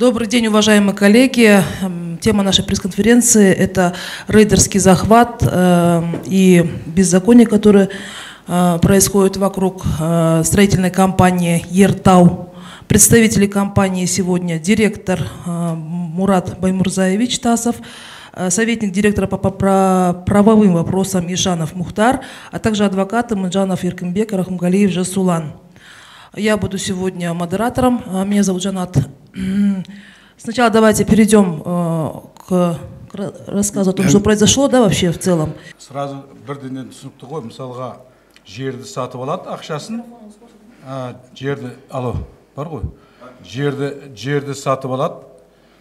Добрый день, уважаемые коллеги. Эм, тема нашей пресс-конференции – это рейдерский захват эм, и беззаконие, которое э, происходит вокруг э, строительной компании «Ертау». Представители компании сегодня директор э, Мурат Баймурзаевич Тасов, советник директора по правовым вопросам Ишанов Мухтар, а также адвокаты Маджанов Иркембек и Рахмгалиев Жасулан. Я буду сегодня модератором. Меня зовут Жанат Сначала давайте перейдем э, к рассказу о том, что произошло, да, вообще в целом. Сразу бірденен түсінікті ғой, мысалға жерді сатып алады ақшасын, жерді, алло, бар ғой, жерді, жерді сатып алады,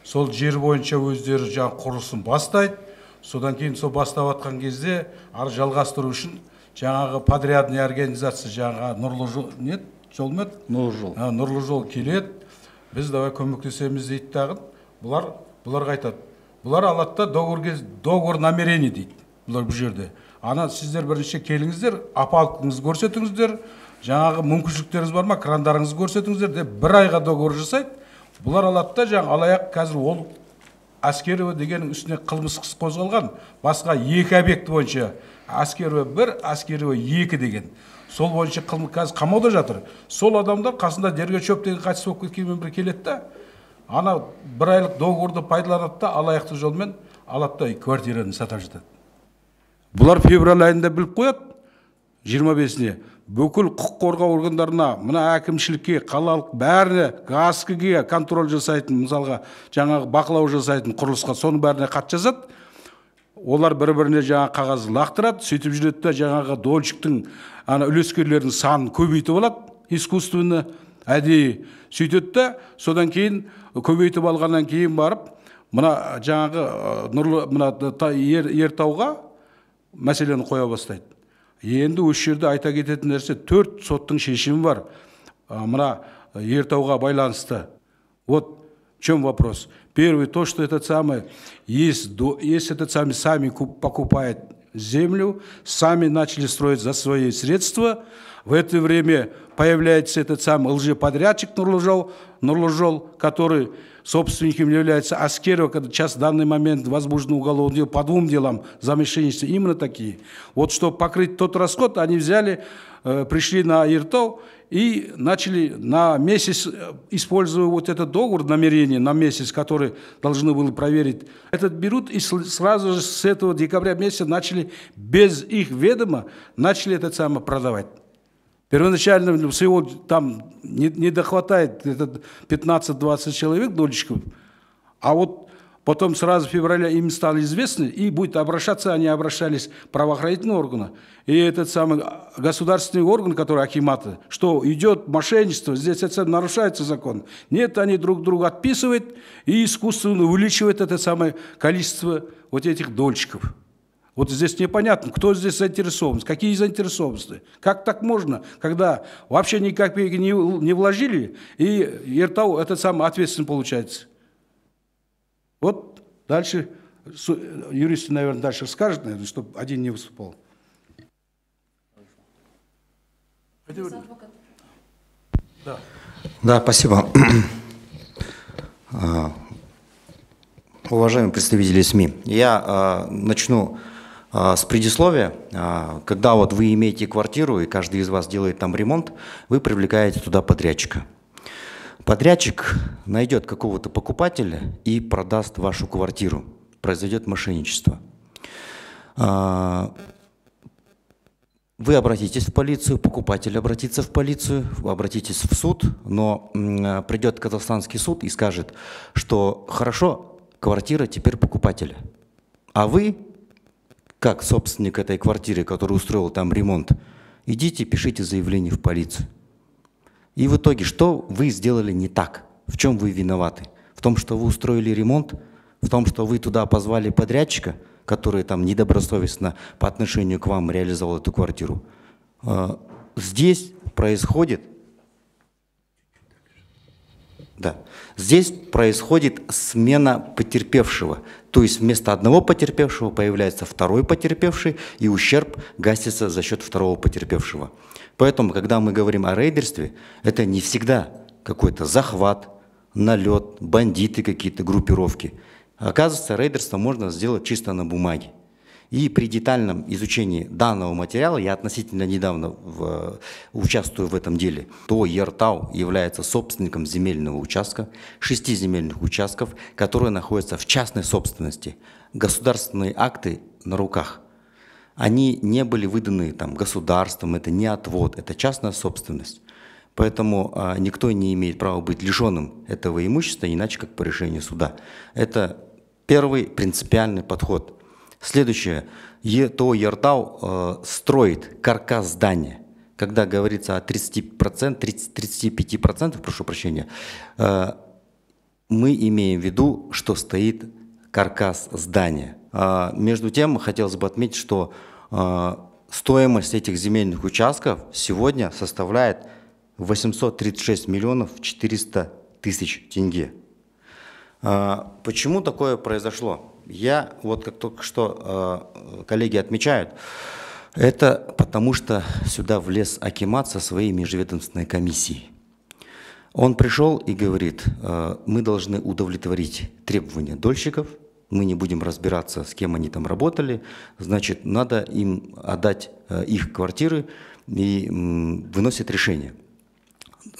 сол жер бойынша өздері жаңағы құрылысын бастайды, содан кейін сол бастап жатқан кезде ар жалғастыру үшін жаңағы подрядный организация жаңағы нұрлы жол не жол ма нұрлы жол нұрлы жол келеді біз давай көмектесеміз дейді дағы бұлар бұларға айтады бұлар алады да договор договор дейді бұлар бұл жерде ана сіздер бірінші келіңіздер апалықтыңыз көрсетіңіздер жаңағы мүмкіншіліктеріңіз бар ма крандарыңызды көрсетіңіздер деп бір айға договор жасайды бұлар алады да жаңағы алаяқ қазір ол әскерова дегеннің үстіне қылмыс іс қозғалған басқа екі объекті бойынша әскерова бір әскерова екі деген сол бойынша қылмыс қазір қамауда жатыр сол адамдар қасында шөп деген қайтыс болып кеткенмен бірге келеді да ана бір айлық договорды пайдаланады да алаяқтық жолмен алады да квартираны сатып жатады бұлар февраль айында біліп қояды жиырма бесіне бүкіл құқық қорғау органдарына мына әкімшілікке қалалық бәріне газкіге контроль жасайтын мысалға жаңағы бақылау жасайтын құрылысқа соның бәріне хат жазады олар бір біріне жаңа қағаз лақтырады сөйтіп жүреді да жаңағы дольщиктің ана үлескерлердің санын көбейтіп алады искусственно әдейі сөйтеді да содан кейін көбейтіп алғаннан кейін барып мына жаңағы нұрлы мына ер, ертауға мәселені қоя бастайды енді осы жерде айта кететін нәрсе төрт соттың шешімі бар мына ертауға байланысты вот В чем вопрос? Первый, то, что этот самый, есть, есть этот самый, сами покупают землю, сами начали строить за свои средства, в это время появляется этот самый лжеподрядчик Нурлужол, Нурлужол, который собственником является Аскерова, когда сейчас в данный момент возбуждено уголовное дело по двум делам за мошенничество, именно такие. Вот чтобы покрыть тот расход, они взяли, э, пришли на Иртов и начали на месяц, э, используя вот этот договор намерение на месяц, который должны были проверить, этот берут и сразу же с этого декабря месяца начали без их ведома, начали это самое продавать. Первоначально всего там не, не дохватает 15-20 человек, долечков. А вот потом сразу в феврале им стало известно, и будет обращаться, они обращались правоохранительные органы. И этот самый государственный орган, который Акимата, что идет мошенничество, здесь это нарушается закон. Нет, они друг друга отписывают и искусственно увеличивают это самое количество вот этих дольщиков. Вот здесь непонятно, кто здесь заинтересован, какие заинтересованности. Как так можно, когда вообще ни копейки не, не вложили, и Иртау этот самое ответственный получается. Вот дальше, юристы, наверное, дальше скажут, наверное, чтобы один не выступал. Да. да, спасибо. А, уважаемые представители СМИ, я э, начну а, с предисловия, а, когда вот вы имеете квартиру и каждый из вас делает там ремонт, вы привлекаете туда подрядчика. Подрядчик найдет какого-то покупателя и продаст вашу квартиру. Произойдет мошенничество. А, вы обратитесь в полицию, покупатель обратится в полицию, вы обратитесь в суд, но придет казахстанский суд и скажет, что хорошо, квартира теперь покупателя, а вы как собственник этой квартиры, который устроил там ремонт, идите, пишите заявление в полицию. И в итоге, что вы сделали не так? В чем вы виноваты? В том, что вы устроили ремонт? В том, что вы туда позвали подрядчика, который там недобросовестно по отношению к вам реализовал эту квартиру? А, здесь происходит да. Здесь происходит смена потерпевшего. То есть вместо одного потерпевшего появляется второй потерпевший, и ущерб гасится за счет второго потерпевшего. Поэтому, когда мы говорим о рейдерстве, это не всегда какой-то захват, налет, бандиты какие-то, группировки. Оказывается, рейдерство можно сделать чисто на бумаге. И при детальном изучении данного материала, я относительно недавно в, участвую в этом деле, то Ертау является собственником земельного участка, шести земельных участков, которые находятся в частной собственности. Государственные акты на руках. Они не были выданы там, государством, это не отвод, это частная собственность. Поэтому а, никто не имеет права быть лишенным этого имущества, иначе как по решению суда. Это первый принципиальный подход – Следующее. ЕТО Яртау э, строит каркас здания. Когда говорится о 30%, 30 35%, прошу прощения, э, мы имеем в виду, что стоит каркас здания. Э, между тем, хотелось бы отметить, что э, стоимость этих земельных участков сегодня составляет 836 миллионов 400 тысяч тенге. А, почему такое произошло? Я, вот как только что э, коллеги отмечают, это потому что сюда влез Акимат со своей межведомственной комиссией. Он пришел и говорит, э, мы должны удовлетворить требования дольщиков, мы не будем разбираться, с кем они там работали, значит, надо им отдать э, их квартиры и э, выносит решение.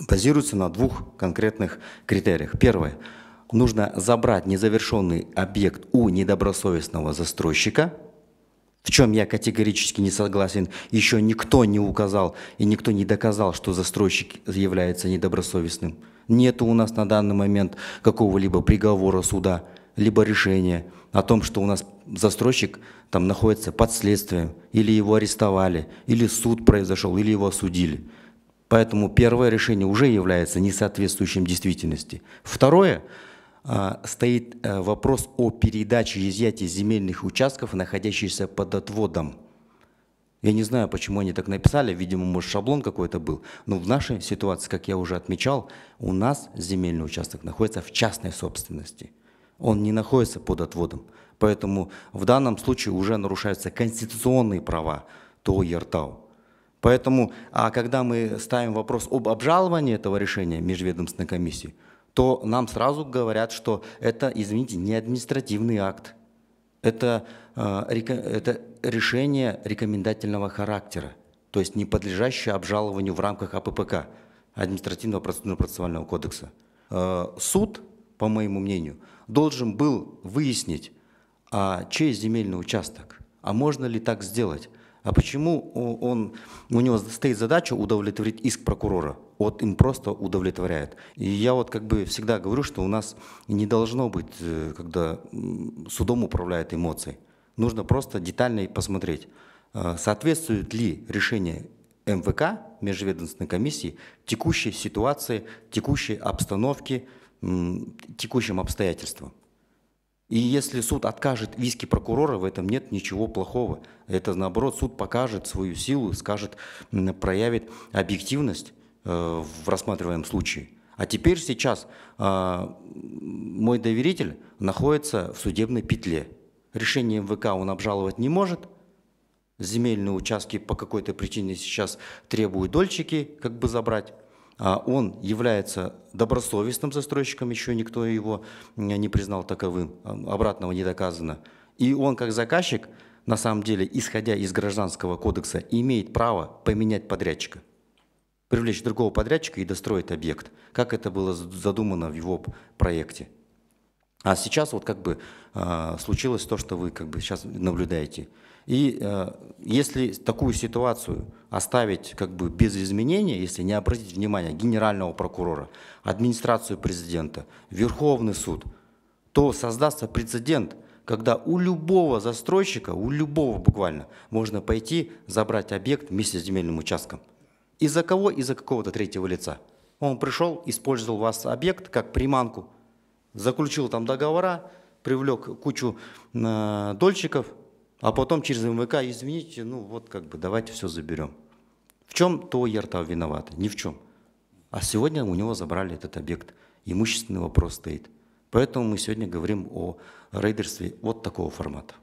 Базируется на двух конкретных критериях. Первое – нужно забрать незавершенный объект у недобросовестного застройщика, в чем я категорически не согласен, еще никто не указал и никто не доказал, что застройщик является недобросовестным. Нет у нас на данный момент какого-либо приговора суда, либо решения о том, что у нас застройщик там находится под следствием, или его арестовали, или суд произошел, или его осудили. Поэтому первое решение уже является несоответствующим действительности. Второе, а, стоит э, вопрос о передаче и изъятии земельных участков, находящихся под отводом. Я не знаю, почему они так написали, видимо, может, шаблон какой-то был. Но в нашей ситуации, как я уже отмечал, у нас земельный участок находится в частной собственности. Он не находится под отводом. Поэтому в данном случае уже нарушаются конституционные права ТО Яртау. Поэтому, а когда мы ставим вопрос об обжаловании этого решения межведомственной комиссии, то нам сразу говорят, что это, извините, не административный акт, это, э, это решение рекомендательного характера, то есть не подлежащее обжалованию в рамках АППК, Административного процессуального кодекса. Э, суд, по моему мнению, должен был выяснить, а чей земельный участок, а можно ли так сделать, а почему он, у него стоит задача удовлетворить иск прокурора – вот им просто удовлетворяет. И я вот как бы всегда говорю, что у нас не должно быть, э, когда судом управляют эмоции. Нужно просто детально посмотреть, э, соответствует ли решение МВК, межведомственной комиссии, текущей ситуации, текущей обстановке, текущим обстоятельствам. И если суд откажет виски прокурора, в этом нет ничего плохого. Это наоборот, суд покажет свою силу, скажет, проявит объективность Э, в рассматриваемом случае. А теперь сейчас э, мой доверитель находится в судебной петле. Решение МВК он обжаловать не может. Земельные участки по какой-то причине сейчас требуют дольщики как бы забрать. А он является добросовестным застройщиком, еще никто его не признал таковым, обратного не доказано. И он как заказчик, на самом деле, исходя из Гражданского кодекса, имеет право поменять подрядчика привлечь другого подрядчика и достроить объект, как это было задумано в его проекте. А сейчас вот как бы э, случилось то, что вы как бы сейчас наблюдаете. И э, если такую ситуацию оставить как бы без изменения, если не обратить внимание генерального прокурора, администрацию президента, Верховный суд, то создастся прецедент, когда у любого застройщика, у любого буквально, можно пойти забрать объект вместе с земельным участком. Из-за кого? Из-за какого-то третьего лица. Он пришел, использовал вас объект как приманку, заключил там договора, привлек кучу э, дольщиков, а потом через МВК, извините, ну вот как бы давайте все заберем. В чем то Яртау виноват? Ни в чем. А сегодня у него забрали этот объект. Имущественный вопрос стоит. Поэтому мы сегодня говорим о рейдерстве вот такого формата.